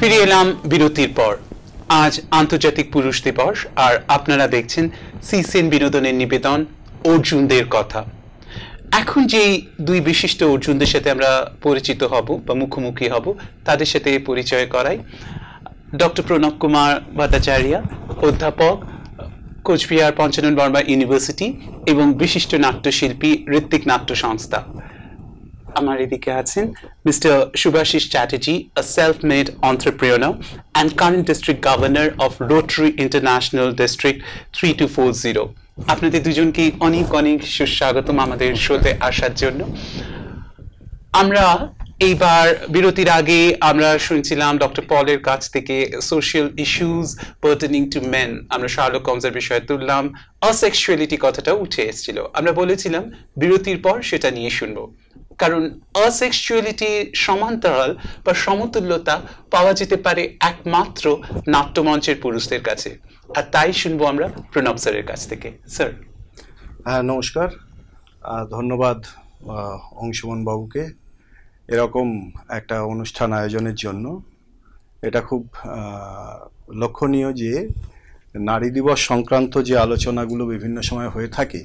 ফিরে এলাম বিরতির পর আজ আন্তর্জাতিক পুরুষ দিবস আর আপনারা দেখছেন সিসেন বিনোদনের নিবেদন অর্জুনদের কথা এখন যে দুই বিশিষ্ট অর্জুনদের সাথে আমরা পরিচিত হব বা মুখোমুখি হব তাদের সাথে পরিচয় করাই ডক্টর প্রণব কুমার ভট্টাচার্যা অধ্যাপক কোচবিহার পঞ্চানন বর্মা ইউনিভার্সিটি এবং বিশিষ্ট নাট্যশিল্পী ঋত্বিক নাট্য সংস্থা আমার এদিকে আছেন mister Subhasis Chatterjee a self made entrepreneur and current district governor of Rotary International district three two four zero আপনাদের দুজনকে অনেক অনেক সুস্বাগতম আমাদের শোতে আসার জন্য আমরা এইবার বিরতির আগে আমরা শুনছিলাম ডক্টর পলের কাছ থেকে social issues pertaining to men আমরা শার্লক কমসের বিষয়ে তুললাম অসেক্সুয়ালিটি কথাটা উঠে এসেছিল আমরা বলেছিলাম বিরতির পর সেটা নিয়ে শুনবো কারণ অসেক্সুয়ালিটি সমান্তরাল বা সমতুল্যতা পাওয়া যেতে পারে একমাত্র নাট্যমঞ্চের পুরুষদের কাছে আর তাই শুনবো আমরা প্রণব স্যারের কাছ থেকে স্যার হ্যাঁ নমস্কার ধন্যবাদ অংশুমন বাবুকে এরকম একটা অনুষ্ঠান আয়োজনের জন্য এটা খুব লক্ষণীয় যে নারী দিবস সংক্রান্ত যে আলোচনাগুলো বিভিন্ন সময় হয়ে থাকে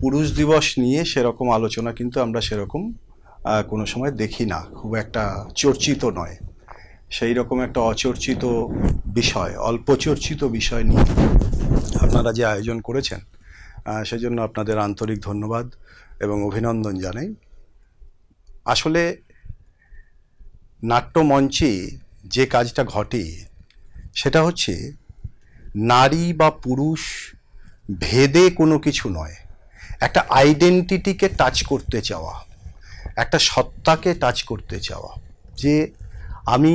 পুরুষ দিবস নিয়ে সেরকম আলোচনা কিন্তু আমরা সেরকম কোনো সময় দেখি না খুব একটা চর্চিত নয় সেই রকম একটা অচর্চিত বিষয় অল্প চর্চিত বিষয় নিয়ে আপনারা যে আয়োজন করেছেন সেজন্য আপনাদের আন্তরিক ধন্যবাদ এবং অভিনন্দন জানাই আসলে নাট্যমঞ্চে যে কাজটা ঘটে সেটা হচ্ছে নারী বা পুরুষ ভেদে কোনো কিছু নয় একটা আইডেন্টিটিকে টাচ করতে চাওয়া একটা সত্তাকে টাচ করতে চাওয়া যে আমি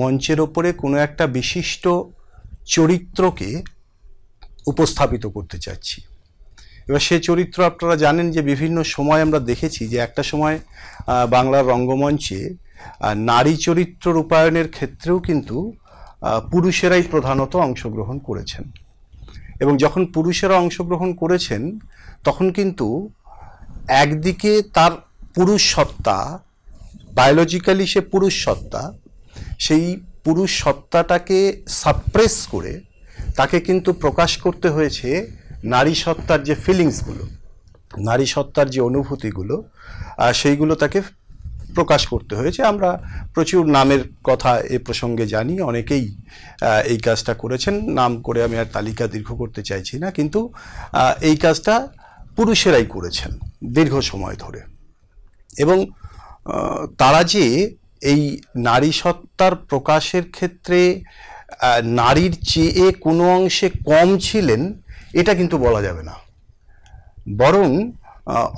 মঞ্চের ওপরে কোনো একটা বিশিষ্ট চরিত্রকে উপস্থাপিত করতে চাচ্ছি এবার সে চরিত্র আপনারা জানেন যে বিভিন্ন সময় আমরা দেখেছি যে একটা সময় বাংলার রঙ্গমঞ্চে নারী চরিত্র রূপায়ণের ক্ষেত্রেও কিন্তু পুরুষেরাই প্রধানত অংশগ্রহণ করেছেন এবং যখন পুরুষেরা অংশগ্রহণ করেছেন তখন কিন্তু একদিকে তার পুরুষ সত্তা বায়োলজিক্যালি সে পুরুষ সত্তা সেই পুরুষ সত্তাটাকে সাপ্রেস করে তাকে কিন্তু প্রকাশ করতে হয়েছে নারী সত্তার যে ফিলিংসগুলো নারী সত্তার যে অনুভূতিগুলো সেইগুলো তাকে প্রকাশ করতে হয়েছে আমরা প্রচুর নামের কথা এ প্রসঙ্গে জানি অনেকেই এই কাজটা করেছেন নাম করে আমি আর তালিকা দীর্ঘ করতে চাইছি না কিন্তু এই কাজটা পুরুষেরাই করেছেন দীর্ঘ সময় ধরে এবং তারা যে এই নারী সত্তার প্রকাশের ক্ষেত্রে নারীর চেয়ে কোনো অংশে কম ছিলেন এটা কিন্তু বলা যাবে না বরং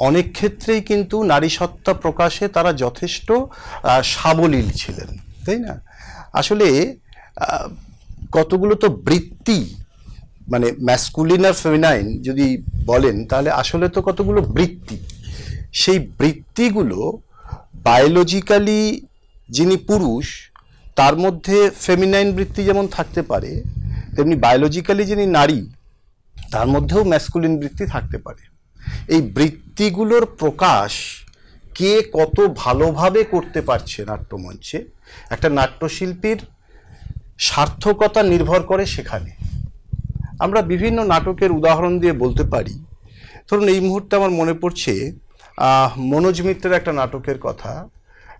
অনেক ক্ষেত্রেই কিন্তু নারী সত্তা প্রকাশে তারা যথেষ্ট সাবলীল ছিলেন তাই না আসলে কতগুলো তো বৃত্তি মানে ম্যাসকুলিন আর ফেমিনাইন যদি বলেন তাহলে আসলে তো কতগুলো বৃত্তি সেই বৃত্তিগুলো বায়োলজিক্যালি যিনি পুরুষ তার মধ্যে ফেমিনাইন বৃত্তি যেমন থাকতে পারে তেমনি বায়োলজিক্যালি যিনি নারী তার মধ্যেও ম্যাসকুলিন বৃত্তি থাকতে পারে এই বৃত্তিগুলোর প্রকাশ কে কত ভালোভাবে করতে পারছে নাট্যমঞ্চে একটা নাট্যশিল্পীর সার্থকতা নির্ভর করে সেখানে আমরা বিভিন্ন নাটকের উদাহরণ দিয়ে বলতে পারি ধরুন এই মুহূর্তে আমার মনে পড়ছে মনোজ মিত্রের একটা নাটকের কথা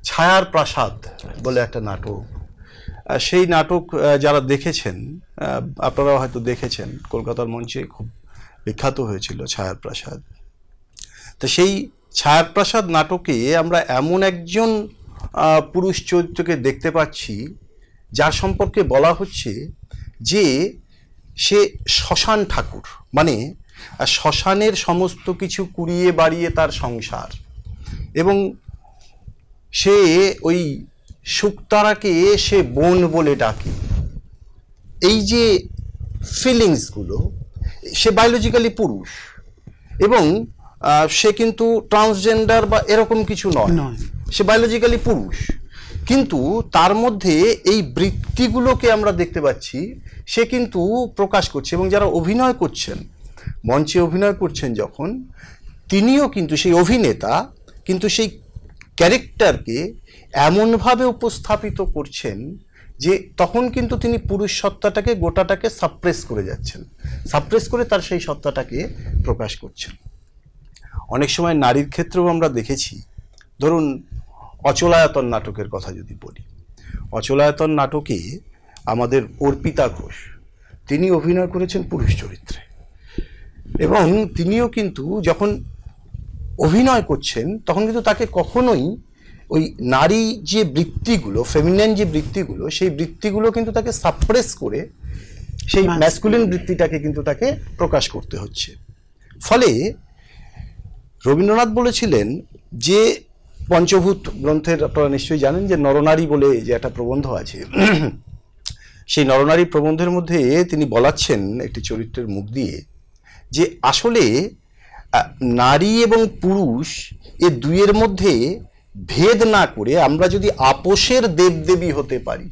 ছায়ার প্রাসাদ বলে একটা নাটক সেই নাটক যারা দেখেছেন আপনারাও হয়তো দেখেছেন কলকাতার মঞ্চে খুব বিখ্যাত হয়েছিল ছায়ার প্রাসাদ তো সেই ছায়াপ্রাসাদ নাটকে আমরা এমন একজন পুরুষ চরিত্রকে দেখতে পাচ্ছি যার সম্পর্কে বলা হচ্ছে যে সে শ্মশান ঠাকুর মানে শ্মশানের সমস্ত কিছু কুড়িয়ে বাড়িয়ে তার সংসার এবং সে ওই শুক্তারাকে সে বোন বলে ডাকে এই যে ফিলিংসগুলো সে বায়োলজিক্যালি পুরুষ এবং সে কিন্তু ট্রান্সজেন্ডার বা এরকম কিছু নয় সে বায়োলজিক্যালি পুরুষ কিন্তু তার মধ্যে এই বৃত্তিগুলোকে আমরা দেখতে পাচ্ছি সে কিন্তু প্রকাশ করছে এবং যারা অভিনয় করছেন মঞ্চে অভিনয় করছেন যখন তিনিও কিন্তু সেই অভিনেতা কিন্তু সেই ক্যারেক্টারকে এমনভাবে উপস্থাপিত করছেন যে তখন কিন্তু তিনি পুরুষ সত্তাটাকে গোটাটাকে সাপ্রেস করে যাচ্ছেন সাপ্রেস করে তার সেই সত্তাটাকে প্রকাশ করছেন অনেক সময় নারীর ক্ষেত্রেও আমরা দেখেছি ধরুন অচলায়তন নাটকের কথা যদি বলি অচলায়তন নাটকে আমাদের অর্পিতা ঘোষ তিনি অভিনয় করেছেন পুরুষ চরিত্রে এবং তিনিও কিন্তু যখন অভিনয় করছেন তখন কিন্তু তাকে কখনোই ওই নারী যে বৃত্তিগুলো ফেমিনাইন যে বৃত্তিগুলো সেই বৃত্তিগুলো কিন্তু তাকে সাপ্রেস করে সেই ম্যাসকুলিন বৃত্তিটাকে কিন্তু তাকে প্রকাশ করতে হচ্ছে ফলে রবীন্দ্রনাথ বলেছিলেন যে পঞ্চভূত গ্রন্থের আপনারা নিশ্চয়ই জানেন যে নরনারী বলে যে একটা প্রবন্ধ আছে সেই নরনারী প্রবন্ধের মধ্যে তিনি বলাচ্ছেন একটি চরিত্রের মুখ দিয়ে যে আসলে নারী এবং পুরুষ এ দুইয়ের মধ্যে ভেদ না করে আমরা যদি আপোষের দেবদেবী হতে পারি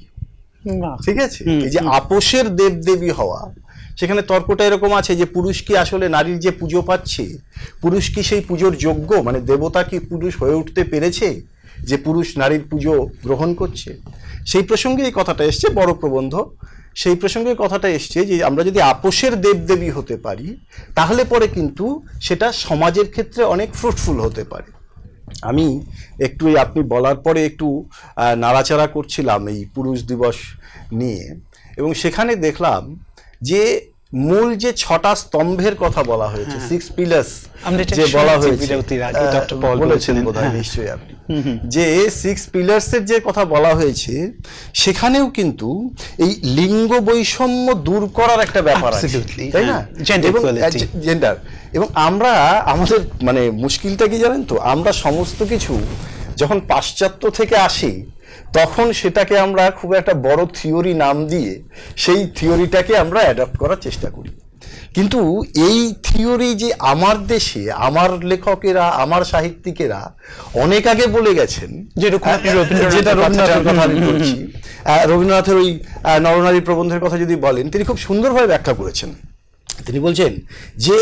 ঠিক আছে এই যে আপোষের দেবদেবী হওয়া সেখানে তর্কটা এরকম আছে যে পুরুষ কি আসলে নারীর যে পুজো পাচ্ছে পুরুষ কি সেই পুজোর যোগ্য মানে দেবতা কি পুরুষ হয়ে উঠতে পেরেছে যে পুরুষ নারীর পুজো গ্রহণ করছে সেই প্রসঙ্গে এই কথাটা এসছে বড় প্রবন্ধ সেই প্রসঙ্গে কথাটা এসছে যে আমরা যদি আপোষের দেবদেবী হতে পারি তাহলে পরে কিন্তু সেটা সমাজের ক্ষেত্রে অনেক ফ্রুটফুল হতে পারে আমি একটু আপনি বলার পরে একটু নাড়াচাড়া করছিলাম এই পুরুষ দিবস নিয়ে এবং সেখানে দেখলাম যে মূল যে ছটা স্তম্ভের কথা বলা হয়েছে সিক্স হ্যাঁ। পিলার্স যে বলা হয়েছে হ্যাঁ। নিশ্চয়ই আপনি যে সিক্স পিলার্সের যে কথা বলা হয়েছে সেখানেও কিন্তু এই লিঙ্গ বৈষম্য দূর করার একটা ব্যাপার আছে তাই না জেন্ডার হ্যাঁ, এবং আমরা আমাদের মানে মুশকিলটা কি জানেন তো আমরা সমস্ত কিছু যখন পাশ্চাত্য থেকে আসি তখন সেটাকে আমরা খুব একটা বড় থিওরি নাম দিয়ে সেই থিওরিটাকে আমরা অ্যাডাপ্ট করার চেষ্টা করি কিন্তু এই থিওরি যে আমার দেশে আমার লেখকেরা আমার সাহিত্যিকেরা অনেক আগে বলে গেছেন যেটা রবীন্দ্রনাথের কথা আমি বলছি রবীন্দ্রনাথের ওই নরনারী প্রবন্ধের কথা যদি বলেন তিনি খুব সুন্দরভাবে ব্যাখ্যা করেছেন তিনি বলছেন যে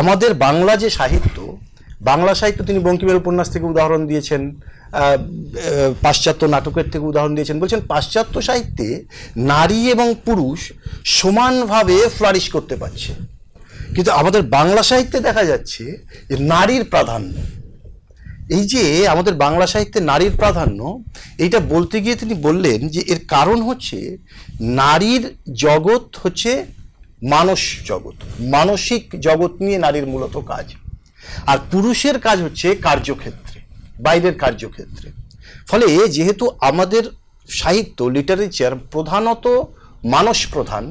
আমাদের বাংলা যে সাহিত্য বাংলা সাহিত্য তিনি বঙ্কিমের উপন্যাস থেকে উদাহরণ দিয়েছেন পাশ্চাত্য নাটকের থেকে উদাহরণ দিয়েছেন বলছেন পাশ্চাত্য সাহিত্যে নারী এবং পুরুষ সমানভাবে ফ্লারিশ করতে পারছে কিন্তু আমাদের বাংলা সাহিত্যে দেখা যাচ্ছে যে নারীর প্রাধান্য এই যে আমাদের বাংলা সাহিত্যে নারীর প্রাধান্য এইটা বলতে গিয়ে তিনি বললেন যে এর কারণ হচ্ছে নারীর জগৎ হচ্ছে মানস জগৎ মানসিক জগৎ নিয়ে নারীর মূলত কাজ আর পুরুষের কাজ হচ্ছে কার্যক্ষেত্রে বাইরের কার্যক্ষেত্রে ফলে যেহেতু আমাদের সাহিত্য লিটারেচার প্রধানত মানস প্রধান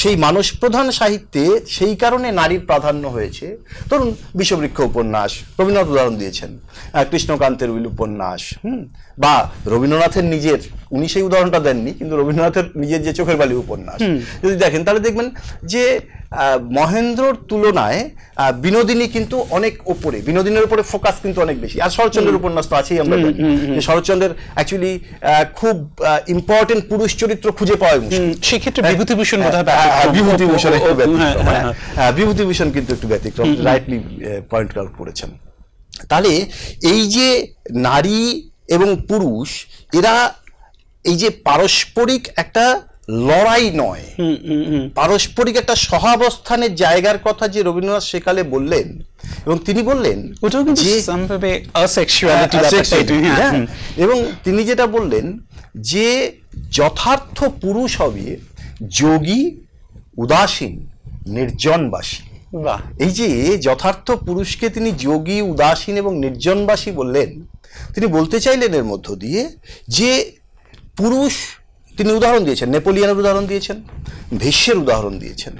সেই মানুষ প্রধান সাহিত্যে সেই কারণে নারীর প্রাধান্য হয়েছে ধরুন বিষবৃক্ষ উপন্যাস রবীন্দ্রনাথ উদাহরণ দিয়েছেন কৃষ্ণকান্তের উইল উপন্যাস হুম বা রবীন্দ্রনাথের নিজের উনি সেই উদাহরণটা দেননি কিন্তু রবীন্দ্রনাথের নিজের যে চোখের বালি উপন্যাস যদি দেখেন তাহলে দেখবেন যে মহেন্দ্রর তুলনায় বিনোদিনী কিন্তু অনেক ওপরে বিনোদিনীর উপরে ফোকাস কিন্তু অনেক বেশি আর শরৎচন্দ্রের উপন্যাস তো আছেই আমরা জানি যে শরৎচন্দ্রের অ্যাকচুয়ালি খুব ইম্পর্টেন্ট পুরুষ চরিত্র খুঁজে পাওয়া সেক্ষেত্রে বিভূতিভূষণ হ্যাঁ। হ্যাঁ, হ্যাঁ, বিভূতি হ্যাঁ, কিন্তু একটু ব্যতিক্রম রাইটলি পয়েন্ট আউট করেছেন তাহলে এই যে নারী এবং পুরুষ এরা এই যে পারস্পরিক একটা লড়াই নয় পারস্পরিক একটা সহাবস্থানের জায়গার কথা যে রবীন্দ্রনাথ সেকালে বললেন এবং তিনি বললেন এবং তিনি যেটা বললেন যে যথার্থ পুরুষ হবে যোগী উদাসীন নির্জনবাসী এই যে যথার্থ পুরুষকে তিনি যোগী উদাসীন এবং নির্জনবাসী বললেন তিনি বলতে চাইলেন এর মধ্য দিয়ে যে পুরুষ তিনি উদাহরণ দিয়েছেন নেপোলিয়ানের উদাহরণ দিয়েছেন ভীষ্মের উদাহরণ দিয়েছেন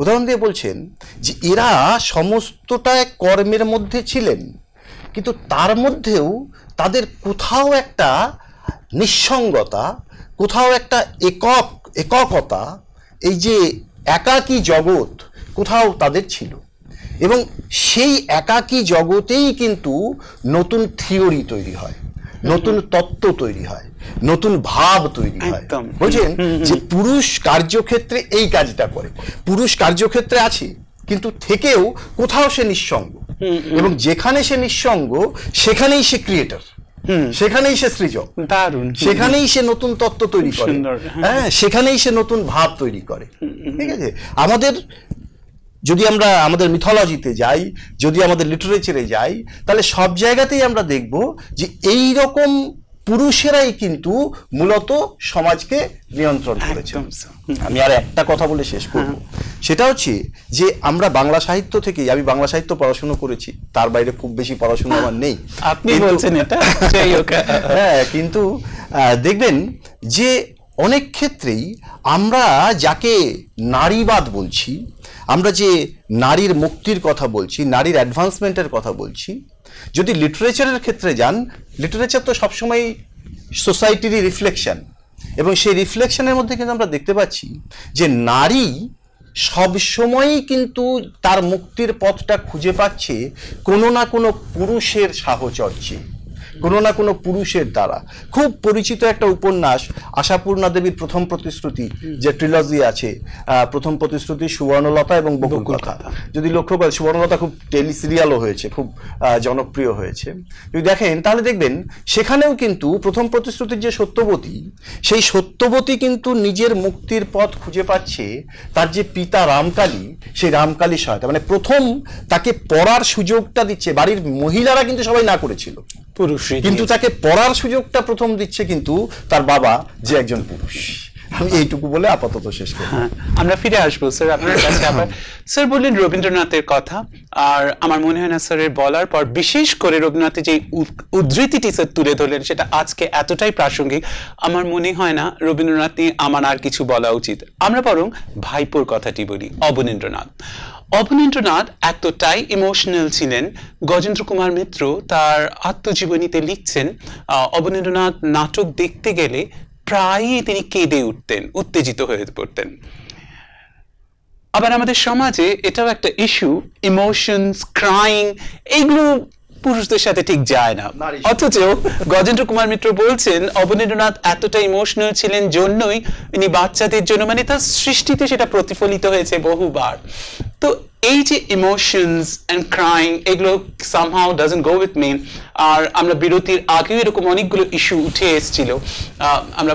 উদাহরণ দিয়ে বলছেন যে এরা সমস্তটা কর্মের মধ্যে ছিলেন কিন্তু তার মধ্যেও তাদের কোথাও একটা নিঃসঙ্গতা কোথাও একটা একক এককতা এই যে একাকী জগৎ কোথাও তাদের ছিল এবং সেই একাকী জগতেই কিন্তু নতুন থিওরি তৈরি হয় নতুন তত্ত্ব তৈরি হয় নতুন ভাব তৈরি হয় বুঝলেন যে পুরুষ কার্যক্ষেত্রে এই কাজটা করে পুরুষ কার্যক্ষেত্রে আছে কিন্তু থেকেও কোথাও সে নিঃসঙ্গ এবং যেখানে সে নিঃসঙ্গ সেখানেই সে ক্রিয়েটার সেখানেই সে সৃজক দারুণ সেখানেই সে নতুন তত্ত্ব তৈরি করে হ্যাঁ সেখানেই সে নতুন ভাব তৈরি করে ঠিক আছে আমাদের যদি আমরা আমাদের মিথোলজিতে যাই যদি আমাদের লিটারেচারে যাই তাহলে সব জায়গাতেই আমরা দেখব যে এই রকম পুরুষেরাই কিন্তু মূলত সমাজকে নিয়ন্ত্রণ করেছে আমি আর একটা কথা বলে শেষ করব সেটা হচ্ছে যে আমরা বাংলা সাহিত্য থেকে আমি বাংলা সাহিত্য পড়াশোনা করেছি তার বাইরে খুব বেশি পড়াশোনা আমার নেই আপনি বলছেন এটা হ্যাঁ কিন্তু দেখবেন যে অনেক ক্ষেত্রেই আমরা যাকে নারীবাদ বলছি আমরা যে নারীর মুক্তির কথা বলছি নারীর অ্যাডভান্সমেন্টের কথা বলছি যদি লিটারেচারের ক্ষেত্রে যান লিটারেচার তো সবসময় সোসাইটিরই রিফ্লেকশন এবং সেই রিফ্লেকশনের মধ্যে কিন্তু আমরা দেখতে পাচ্ছি যে নারী সবসময়ই কিন্তু তার মুক্তির পথটা খুঁজে পাচ্ছে কোনো না কোনো পুরুষের সাহচর্যে কোনো না কোনো পুরুষের দ্বারা খুব পরিচিত একটা উপন্যাস আশাপূর্ণা দেবীর প্রথম প্রতিশ্রুতি যে ট্রিলজি আছে প্রথম প্রতিশ্রুতি সুবর্ণলতা এবং বকুলকথা যদি লক্ষ্য করেন সুবর্ণলতা খুব টেলি সিরিয়ালও হয়েছে খুব জনপ্রিয় হয়েছে যদি দেখেন তাহলে দেখবেন সেখানেও কিন্তু প্রথম প্রতিশ্রুতির যে সত্যবতী সেই সত্যবতী কিন্তু নিজের মুক্তির পথ খুঁজে পাচ্ছে তার যে পিতা রামকালী সেই রামকালী সহায়তা মানে প্রথম তাকে পড়ার সুযোগটা দিচ্ছে বাড়ির মহিলারা কিন্তু সবাই না করেছিল পুরুষ কিন্তু তাকে পড়ার সুযোগটা প্রথম দিচ্ছে কিন্তু তার বাবা যে একজন পুরুষ আমি এইটুকু বলে আপাতত শেষ করি হ্যাঁ, আমরা ফিরে আসবো স্যার আপনার কাছে আবার স্যার বললেন রবীন্দ্রনাথের কথা আর আমার মনে হয় না স্যারের বলার পর বিশেষ করে রবীন্দ্রনাথের যে উদ্ধৃতিটি স্যার তুলে ধরলেন সেটা আজকে এতটাই প্রাসঙ্গিক আমার মনে হয় না রবীন্দ্রনাথ নিয়ে আমার আর কিছু বলা উচিত আমরা বরং ভাইপোর কথাটি বলি অবনীন্দ্রনাথ অবনীন্দ্রনাথ এতটাই ইমোশনাল ছিলেন গজেন্দ্র কুমার মিত্র তার আত্মজীবনীতে লিখছেন অবনীন্দ্রনাথ নাটক দেখতে গেলে প্রায়ই তিনি কেঁদে উঠতেন উত্তেজিত হয়ে পড়তেন আবার আমাদের সমাজে এটাও একটা ইস্যু ইমোশনস ক্রাইং এগুলো পুরুষদের সাথে ঠিক যায় না অথচ গজেন্দ্র কুমার মিত্র বলছেন অবনীন্দ্রনাথ এতটা ইমোশনাল ছিলেন জন্যই ইনি বাচ্চাদের জন্য মানে তার সৃষ্টিতে সেটা প্রতিফলিত হয়েছে বহুবার তো এই যে ইমোশনস অ্যান্ড ক্রাইং এগুলো somehow doesn't go with me আর আমরা বিরতির আগেও এরকম অনেকগুলো ইস্যু উঠে এসেছিল আমরা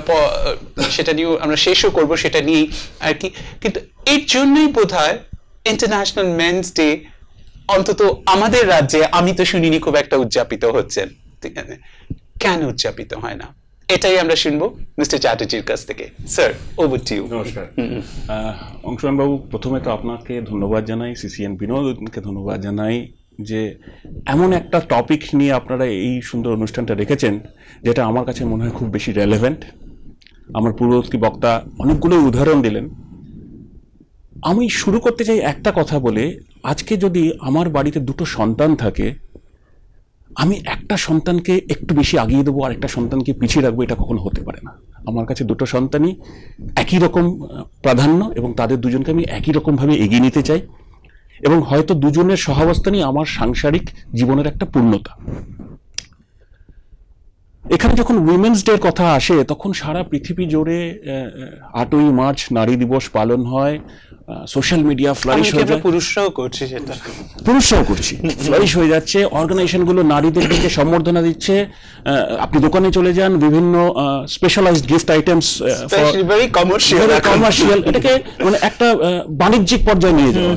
সেটা নিয়েও আমরা শেষও করব সেটা নিয়েই আর কি কিন্তু এর জন্যই বোধ হয় ইন্টারন্যাশনাল মেন্স ডে অন্তত আমাদের রাজ্যে আমি তো শুনিনি খুব একটা উদযাপিত হচ্ছে ঠিক আছে কেন উদযাপিত হয় না এটাই আমরা শুনবো মিস্টার চ্যাটার্জির কাছ থেকে স্যার ওভার টু নমস্কার অংশুমান বাবু প্রথমে তো আপনাকে ধন্যবাদ জানাই সিসিএন বিনোদকে ধন্যবাদ জানাই যে এমন একটা টপিক নিয়ে আপনারা এই সুন্দর অনুষ্ঠানটা রেখেছেন যেটা আমার কাছে মনে হয় খুব বেশি রেলেভেন্ট আমার পূর্ববর্তী বক্তা অনেকগুলো উদাহরণ দিলেন আমি শুরু করতে চাই একটা কথা বলে আজকে যদি আমার বাড়িতে দুটো সন্তান থাকে আমি একটা সন্তানকে একটু বেশি আগিয়ে দেবো আর একটা সন্তানকে পিছিয়ে রাখবো এটা কখনো হতে পারে না আমার কাছে দুটো সন্তানই একই রকম প্রাধান্য এবং তাদের দুজনকে আমি একই রকমভাবে এগিয়ে নিতে চাই এবং হয়তো দুজনের সহাবস্থানই আমার সাংসারিক জীবনের একটা পূর্ণতা এখানে যখন উইমেন্স ডের কথা আসে তখন সারা পৃথিবী জোরে আটই মার্চ নারী দিবস পালন হয় সোশ্যাল মিডিয়া ফ্লারিশ হয়ে যাচ্ছে পুরুষরাও করছি সেটা পুরুষরাও করছি ফ্লারিশ হয়ে যাচ্ছে অর্গানাইজেশনগুলো নারীদের দিকে সম্বর্ধনা দিচ্ছে আপনি দোকানে চলে যান বিভিন্ন specialised gift items commercial commercial এটাকে মানে একটা বাণিজ্যিক পর্যায়ে নিয়ে যাওয়া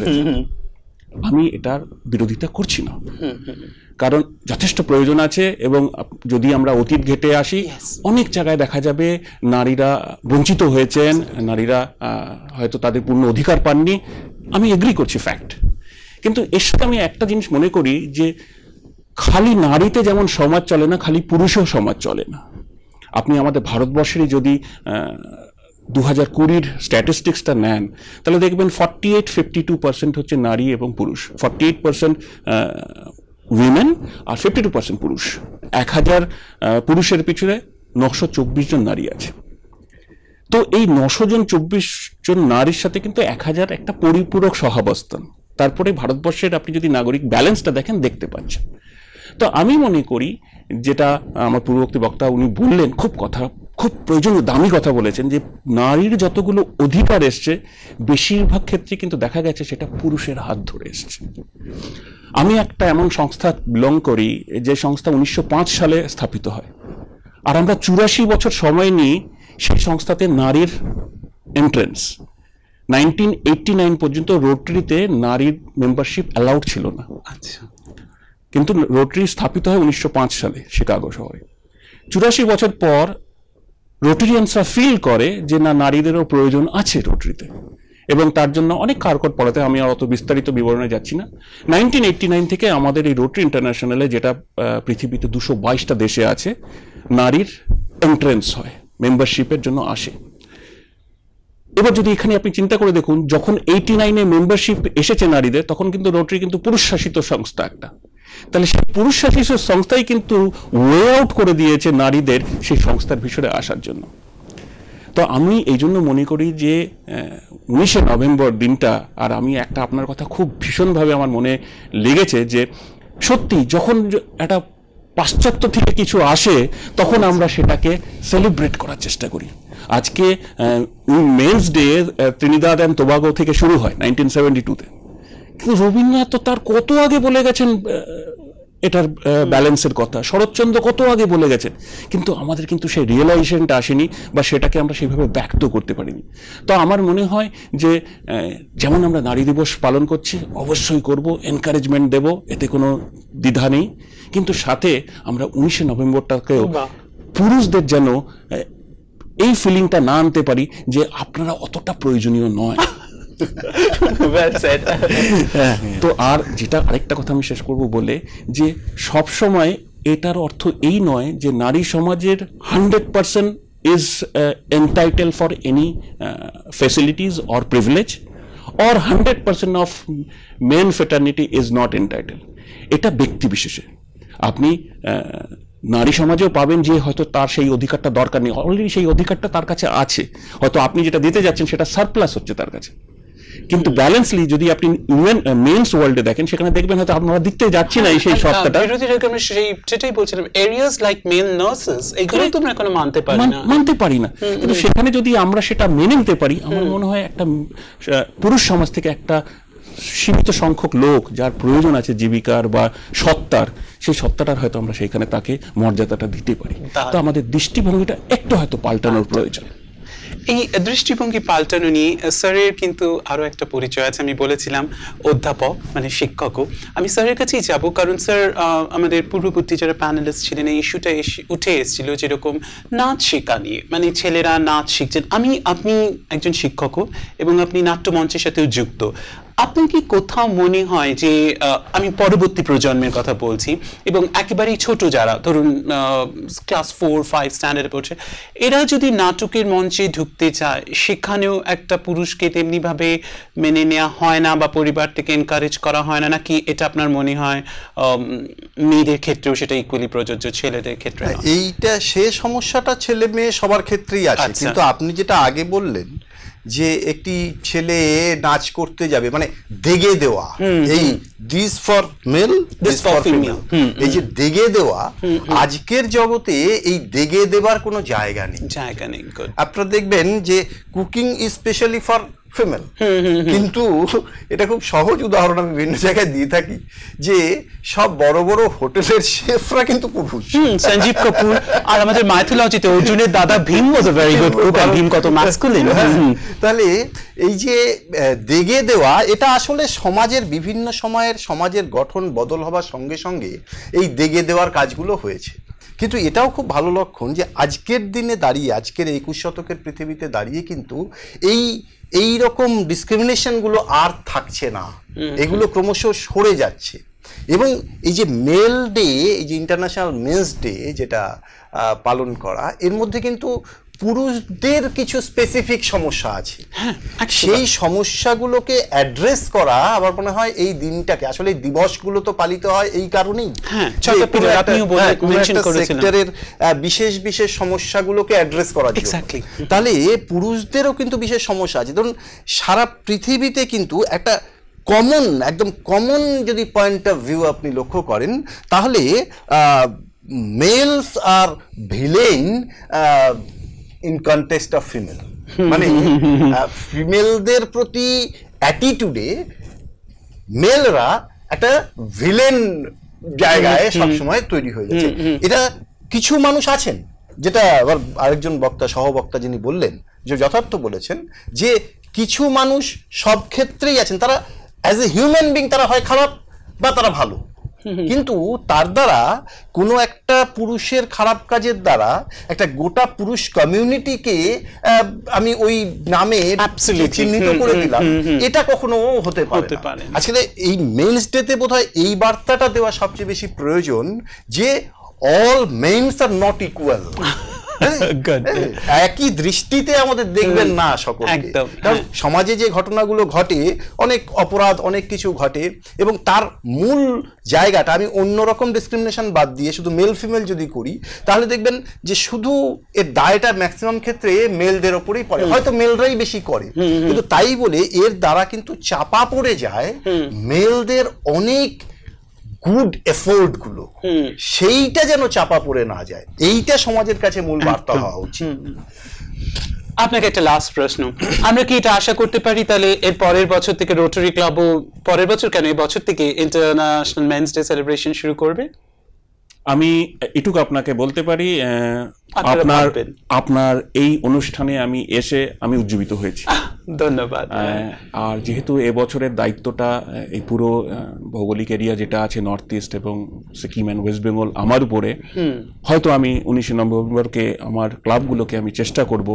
আমি এটার বিরোধিতা করছি না কারণ যথেষ্ট প্রয়োজন আছে এবং যদি আমরা অতীত ঘেটে আসি অনেক জায়গায় দেখা যাবে নারীরা বঞ্চিত হয়েছেন নারীরা হয়তো তাদের পূর্ণ অধিকার পাননি আমি এগ্রি করছি ফ্যাক্ট কিন্তু এর সাথে আমি একটা জিনিস মনে করি যে খালি নারীতে যেমন সমাজ চলে না খালি পুরুষেও সমাজ চলে না আপনি আমাদের ভারতবর্ষেরই যদি দু হাজার কুড়ির স্ট্যাটিস্টিক্সটা নেন তাহলে দেখবেন forty eight fifty two percent হচ্ছে নারী এবং পুরুষ ফর্টি এইট পার্সেন্ট উইমেন আর ফিফটি টু পার্সেন্ট পুরুষ এক হাজার পুরুষের পিছনে নশো চব্বিশ জন নারী আছে তো এই নশো জন চব্বিশ জন নারীর সাথে কিন্তু এক হাজার একটা পরিপূরক সহাবস্থান তারপরে ভারতবর্ষের আপনি যদি নাগরিক ব্যালেন্সটা দেখেন দেখতে পাচ্ছেন তো আমি মনে করি যেটা আমার পূর্ববর্তী বক্তা উনি বললেন খুব কথা খুব প্রয়োজনীয় দামি কথা বলেছেন যে নারীর যতগুলো অধিকার এসছে বেশিরভাগ ক্ষেত্রে কিন্তু দেখা গেছে সেটা পুরুষের হাত ধরে এসছে আমি একটা এমন সংস্থা বিলং করি যে সংস্থা উনিশশো সালে স্থাপিত হয় আর আমরা চুরাশি বছর সময় নিই সেই সংস্থাতে নারীর এন্ট্রেন্স নাইনটিন এইটটি নাইন পর্যন্ত রোটারিতে নারীর মেম্বারশিপ অ্যালাউড ছিল না আচ্ছা কিন্তু রোটারি স্থাপিত হয় উনিশশো সালে শিকাগো শহরে চুরাশি বছর পর রোটেরিয়ানসরা ফিল করে যে না নারীদেরও প্রয়োজন আছে রোটরিতে এবং তার জন্য অনেক কারকট পড়াতে আমি আর অত বিস্তারিত বিবরণে যাচ্ছি না নাইনটিন এইটটি নাইন থেকে আমাদের এই রোটারি ইন্টারন্যাশনালে যেটা পৃথিবীতে দুশো বাইশটা দেশে আছে নারীর এন্ট্রেন্স হয় মেম্বারশিপের জন্য আসে এবার যদি এখানে আপনি চিন্তা করে দেখুন যখন এইটি নাইনে মেম্বারশিপ এসেছে নারীদের তখন কিন্তু রোটারি কিন্তু পুরুষ শাসিত সংস্থা একটা তাহলে সেই পুরুষ শাসিত সংস্থাই কিন্তু ওয়ে আউট করে দিয়েছে নারীদের সেই সংস্থার ভিতরে আসার জন্য তো আমি এই জন্য মনে করি যে উনিশে নভেম্বর দিনটা আর আমি একটা আপনার কথা খুব ভীষণভাবে আমার মনে লেগেছে যে সত্যি যখন একটা পাশ্চাত্য থেকে কিছু আসে তখন আমরা সেটাকে সেলিব্রেট করার চেষ্টা করি আজকে men's day Trinidad and Tobago থেকে শুরু হয় নাইনটিন সেভেন্টি টুতে কিন্তু রবীন্দ্রনাথ তো তার কত আগে বলে গেছেন এটার ব্যালেন্সের কথা শরৎচন্দ্র কত আগে বলে গেছেন কিন্তু আমাদের কিন্তু সেই রিয়েলাইজেশনটা আসেনি বা সেটাকে আমরা সেভাবে ব্যক্ত করতে পারিনি তো আমার মনে হয় যে যেমন আমরা নারী দিবস পালন করছি অবশ্যই করব এনকারেজমেন্ট দেব এতে কোনো দ্বিধা নেই কিন্তু সাথে আমরা উনিশে নভেম্বরটাকেও পুরুষদের যেন এই ফিলিংটা না আনতে পারি যে আপনারা অতটা প্রয়োজনীয় নয় হ্যাঁ, তো আর যেটা আরেকটা কথা আমি শেষ করব বলে যে সব সময় এটার অর্থ এই নয় যে নারী সমাজের hundred percent is entitle for any facilities or privilege or hundred percent of men fraternity is not entitle এটা ব্যক্তি বিশেষে আপনি uh, নারী সমাজেও পাবেন যে হয়তো তার সেই অধিকারটা দরকার নেই অলরেডি সেই অধিকারটা তার কাছে আছে হয়তো আপনি যেটা দিতে যাচ্ছেন সেটা সারপ্লাস হচ্ছে তার কাছে কিন্তু ব্যালেন্সলি যদি আপনি ইউএন মেন্স ওয়ার্ল্ডে দেখেন সেখানে দেখবেন হয়তো আপনারা দিতে যাচ্ছি না সেই যদি হ্যাঁ, হ্যাঁ, আমি সেই সেটাই বলছিলাম এরিয়াস লাইক মেল নার্সেস এগুলো তো আমরা কোনো মানতে পারি না মানতে পারি না কিন্তু সেখানে যদি আমরা সেটা মেনে নিতে পারি আমার মনে হয় একটা পুরুষ সমাজ থেকে একটা সীমিত সংখ্যক লোক যার প্রয়োজন আছে জীবিকার বা সত্তার সেই সত্তাটার হয়তো আমরা সেইখানে তাকে মর্যাদাটা দিতে পারি তো আমাদের দৃষ্টিভঙ্গিটা একটু হয়তো পাল্টানোর প্রয়োজন এই দৃষ্টিভঙ্গি পাল্টানো নিয়ে স্যারের কিন্তু আরও একটা পরিচয় আছে আমি বলেছিলাম অধ্যাপক মানে শিক্ষকও আমি স্যারের কাছেই যাব কারণ স্যার আমাদের পূর্ববর্তী যারা প্যানেলিস্ট ছিলেন এই ইস্যুটা এসে উঠে এসেছিল যেরকম নাচ শেখা নিয়ে মানে ছেলেরা নাচ শিখছেন আমি আপনি একজন শিক্ষকও এবং আপনি নাট্যমঞ্চের সাথেও যুক্ত আপনার কি কোথাও মনে হয় যে আমি পরবর্তী প্রজন্মের কথা বলছি এবং একেবারেই ছোট যারা ধরুন ক্লাস ফোর ফাইভ স্ট্যান্ডার্ডে পড়ছে এরা যদি নাটকের মঞ্চে ঢুকতে চায় সেখানেও একটা পুরুষকে তেমনিভাবে মেনে নেওয়া হয় না বা পরিবার থেকে এনকারেজ করা হয় না নাকি এটা আপনার মনে হয় মেয়েদের ক্ষেত্রেও সেটা ইকুয়ালি প্রযোজ্য ছেলেদের ক্ষেত্রে হ্যাঁ, এইটা সে সমস্যাটা ছেলে মেয়ে সবার ক্ষেত্রেই আছে আচ্ছা। কিন্তু আপনি যেটা আগে বললেন যে একটি ছেলে নাচ করতে যাবে মানে দেগে দেওয়া এই this for male this for female এই যে দেগে দেওয়া আজকের জগতে এই দেগে দেবার কোনো জায়গা নেই জায়গা নেই আপনারা দেখবেন যে কুকিং স্পেশালি ফর ফিমেল কিন্তু এটা খুব সহজ উদাহরণ আমি বিভিন্ন জায়গায় দিয়ে থাকি যে সব বড় বড় হোটেলের শেফরা কিন্তু পুরুষ সঞ্জীব কাপুর আর আমাদের মাইথোলজিতে অর্জুনের দাদা Bhim was a very good cook Bhim কত হ্যাঁ, মাসকুলিন তাহলে এই যে দেগে দেওয়া এটা আসলে সমাজের বিভিন্ন সময়ের সমাজের গঠন বদল হবার সঙ্গে সঙ্গে এই দেগে দেওয়ার কাজগুলো হয়েছে কিন্তু এটাও খুব ভালো লক্ষণ যে আজকের দিনে দাঁড়িয়ে আজকের একুশ শতকের পৃথিবীতে দাঁড়িয়ে কিন্তু এই এই রকম ডিসক্রিমিনেশনগুলো আর থাকছে না এগুলো ক্রমশ সরে যাচ্ছে এবং এই যে মেল ডে এই যে ইন্টারন্যাশনাল মেন্স ডে যেটা পালন করা এর মধ্যে কিন্তু পুরুষদের কিছু স্পেসিফিক সমস্যা আছে হ্যাঁ সেই সমস্যাগুলোকে অ্যাড্রেস করা আমার মনে হয় এই দিনটাকে আসলে দিবসগুলো তো পালিত হয় এই কারণেই হ্যাঁ, হ্যাঁ, বিশেষ বিশেষ সমস্যাগুলোকে অ্যাড্রেস করা তাহলে পুরুষদেরও কিন্তু বিশেষ সমস্যা আছে ধরুন সারা পৃথিবীতে কিন্তু একটা কমন একদম কমন যদি পয়েন্ট অফ ভিউ আপনি লক্ষ্য করেন তাহলে মেলস আর villain in context of female মানে ফিমেলদের প্রতি অ্যাটিটিউডে মেলরা একটা ভিলেন জায়গায় সবসময় তৈরি হয়ে যাচ্ছে এটা কিছু মানুষ আছেন যেটা আবার আরেকজন বক্তা সহবক্তা যিনি বললেন যে যথার্থ বলেছেন যে কিছু মানুষ সব ক্ষেত্রেই আছেন তারা অ্যাজ এ হিউম্যান বিং তারা হয় খারাপ বা তারা ভালো কিন্তু তার দ্বারা কোনো একটা পুরুষের খারাপ কাজের দ্বারা একটা গোটা পুরুষ কমিউনিটিকে আমি ওই নামে চিহ্নিত করে দিলাম এটা কখনো হতে পারে আজকে এই মেন্স ডেতে বোধ এই বার্তাটা দেওয়া সবচেয়ে বেশি প্রয়োজন যে all mens are not equal হ্যাঁ। একই দৃষ্টিতে আমাদের দেখবেন না সকলকে কারণ সমাজে যে ঘটনাগুলো ঘটে অনেক অপরাধ অনেক কিছু ঘটে এবং তার মূল জায়গাটা আমি অন্যরকম ডিসক্রিমিনেশন বাদ দিয়ে শুধু মেল ফিমেল যদি করি তাহলে দেখবেন যে শুধু এর দায়টা ম্যাক্সিমাম ক্ষেত্রে মেলদের ওপরেই পড়ে হয়তো মেলরাই বেশি করে কিন্তু তাই বলে এর দ্বারা কিন্তু চাপা পড়ে যায় মেলদের অনেক গুড এফোর্ড গুলো সেইটা যেন চাপা পড়ে না যায় এইটা সমাজের কাছে মূল বার্তা হওয়া উচিত আপনাকে একটা লাস্ট প্রশ্ন আমরা কি এটা আশা করতে পারি তাহলে এর পরের বছর থেকে রোটারি ক্লাবও পরের বছর কেন এই বছর থেকে ইন্টারন্যাশনাল মেন্স ডে সেলিব্রেশন শুরু করবে আমি এটুকু আপনাকে বলতে পারি আপনার আপনার এই অনুষ্ঠানে আমি এসে আমি উজ্জীবিত হয়েছি ধন্যবাদ আর যেহেতু এবছরের দায়িত্বটা এই পুরো ভৌগোলিক এরিয়া যেটা আছে নর্থ ইস্ট এবং সিকিম অ্যান্ড ওয়েস্ট বেঙ্গল আমার উপরে হয়তো আমি উনিশে নভেম্বরকে আমার ক্লাবগুলোকে আমি চেষ্টা করব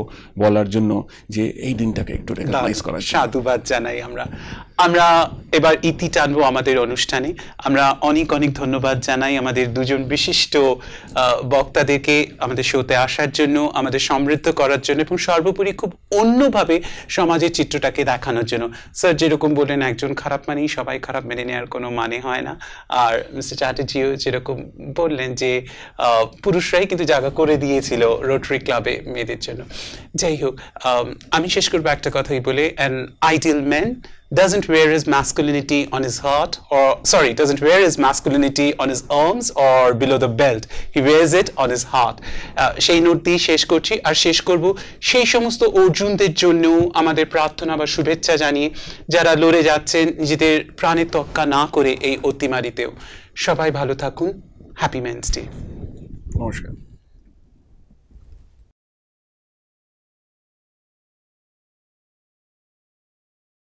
বলার জন্য যে এই দিনটাকে একটু রেকগনাইজ করার সাধুবাদ জানাই আমরা আমরা এবার ইতি টানবো আমাদের অনুষ্ঠানে আমরা অনেক অনেক ধন্যবাদ জানাই আমাদের দুজন বিশিষ্ট বক্তাদেরকে আমাদের শোতে আসার জন্য আমাদের সমৃদ্ধ করার জন্য এবং সর্বোপরি খুব অন্যভাবে সমাজ সমাজের চিত্রটাকে দেখানোর জন্য স্যার যেরকম বললেন একজন খারাপ মানেই সবাই খারাপ মেনে নেওয়ার কোনো মানে হয় না আর মিস্টার চ্যাটার্জিও যেরকম বললেন যে পুরুষরাই কিন্তু জায়গা করে দিয়েছিল রোটারি ক্লাবে মেয়েদের জন্য যাই হোক আমি শেষ করবো একটা কথাই বলে an ideal man doesn't wear his masculinity on his heart or sorry doesn't wear his masculinity on his arms or below the belt he wears it on his heart সেই নোট দিয়ে শেষ করছি আর শেষ করব সেই সমস্ত অর্জুনদের জন্যও আমাদের প্রার্থনা বা শুভেচ্ছা জানিয়ে যারা লড়ে যাচ্ছেন নিজেদের প্রাণে তক্কা না করে এই অতিমারিতেও সবাই ভালো থাকুন হ্যাপি ম্যান্স ডে নমস্কার